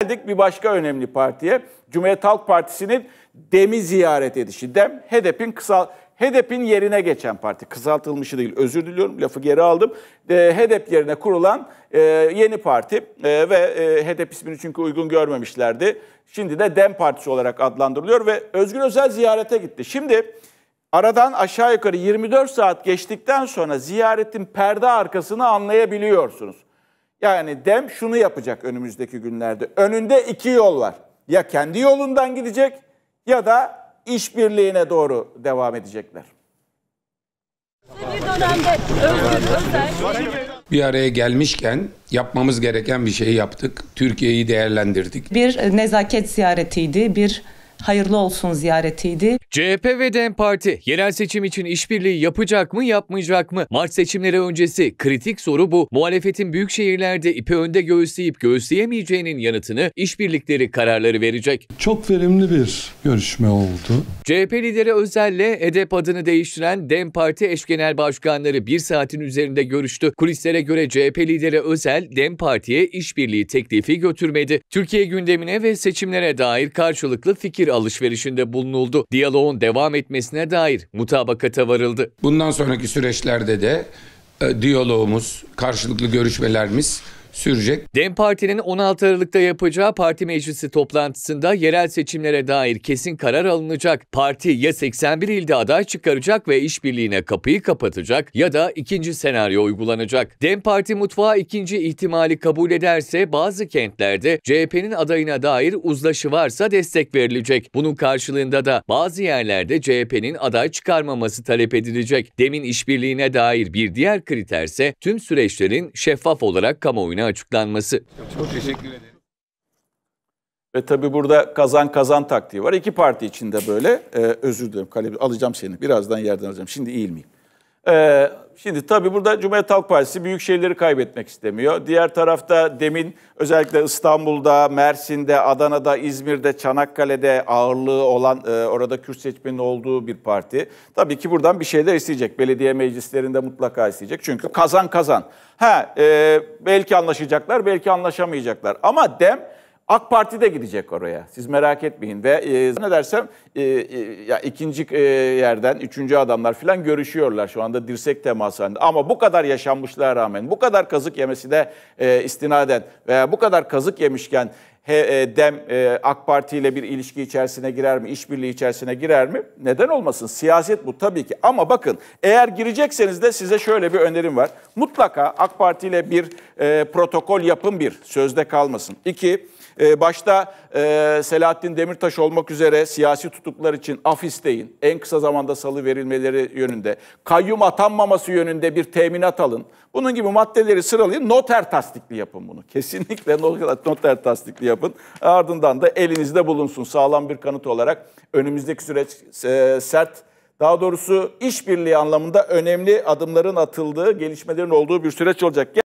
Geldik bir başka önemli partiye. Cumhuriyet Halk Partisi'nin DEM'i ziyaret edişi. DEM HEDEP'in kısal HEDEP'in yerine geçen parti. Kısaltılmışı değil. Özür diliyorum. Lafı geri aldım. E, ee, HEDEP yerine kurulan e, yeni parti e, ve e, HEDEP ismini çünkü uygun görmemişlerdi. Şimdi de DEM partisi olarak adlandırılıyor ve Özgür Özel ziyarete gitti. Şimdi aradan aşağı yukarı 24 saat geçtikten sonra ziyaretin perde arkasını anlayabiliyorsunuz. Yani Dem şunu yapacak önümüzdeki günlerde. Önünde iki yol var. Ya kendi yolundan gidecek ya da işbirliğine doğru devam edecekler. Bir araya gelmişken yapmamız gereken bir şeyi yaptık. Türkiye'yi değerlendirdik. Bir nezaket ziyaretiydi, bir hayırlı olsun ziyaretiydi. CHP ve DEM Parti yerel seçim için işbirliği yapacak mı yapmayacak mı? Mart seçimleri öncesi kritik soru bu. Muhalefetin büyük şehirlerde ipi önde göğüsleyip göğüsleyemeyeceğinin yanıtını işbirlikleri kararları verecek. Çok verimli bir görüşme oldu. CHP lideri Özel'le EDEP adını değiştiren DEM Parti eş genel başkanları bir saatin üzerinde görüştü. Kulislere göre CHP lideri Özel, DEM Parti'ye işbirliği teklifi götürmedi. Türkiye gündemine ve seçimlere dair karşılıklı fikir fikir alışverişinde bulunuldu. Diyaloğun devam etmesine dair mutabakata varıldı. Bundan sonraki süreçlerde de e, diyaloğumuz, karşılıklı görüşmelerimiz sürecek. DEM Parti'nin 16 Aralık'ta yapacağı parti meclisi toplantısında yerel seçimlere dair kesin karar alınacak. Parti ya 81 ilde aday çıkaracak ve işbirliğine kapıyı kapatacak ya da ikinci senaryo uygulanacak. DEM Parti mutfağı ikinci ihtimali kabul ederse bazı kentlerde CHP'nin adayına dair uzlaşı varsa destek verilecek. Bunun karşılığında da bazı yerlerde CHP'nin aday çıkarmaması talep edilecek. DEM'in işbirliğine dair bir diğer kriterse tüm süreçlerin şeffaf olarak kamuoyuna açıklanması. Çok teşekkür ederim. Ve tabii burada kazan kazan taktiği var. İki parti içinde böyle. Ee, özür dilerim. Kalem, alacağım seni. Birazdan yerden alacağım. Şimdi iyi miyim ee, şimdi tabii burada Cumhuriyet Halk Partisi büyük şehirleri kaybetmek istemiyor. Diğer tarafta demin özellikle İstanbul'da, Mersin'de, Adana'da, İzmir'de, Çanakkale'de ağırlığı olan e, orada Kürt seçmenin olduğu bir parti. Tabii ki buradan bir şeyler isteyecek. Belediye meclislerinde mutlaka isteyecek. Çünkü kazan kazan. Ha e, belki anlaşacaklar, belki anlaşamayacaklar. Ama DEM AK Parti de gidecek oraya. Siz merak etmeyin ve e, ne dersem e, e, ya ikinci e, yerden üçüncü adamlar falan görüşüyorlar şu anda dirsek teması halinde. Ama bu kadar yaşanmışlığa rağmen, bu kadar kazık yemesine e, istinaden veya bu kadar kazık yemişken e, Dem e, AK Parti ile bir ilişki içerisine girer mi, işbirliği içerisine girer mi? Neden olmasın? Siyaset bu tabii ki. Ama bakın eğer girecekseniz de size şöyle bir önerim var. Mutlaka AK Parti ile bir e, protokol yapın bir, sözde kalmasın. İki, e, başta e, Selahattin Demirtaş olmak üzere siyasi tutuklar için af isteyin. En kısa zamanda salı verilmeleri yönünde. Kayyum atanmaması yönünde bir teminat alın. Bunun gibi maddeleri sıralayın. Noter tasdikli yapın bunu. Kesinlikle noter tasdikli yapın yapın. Ardından da elinizde bulunsun sağlam bir kanıt olarak. Önümüzdeki süreç e, sert daha doğrusu işbirliği anlamında önemli adımların atıldığı, gelişmelerin olduğu bir süreç olacak.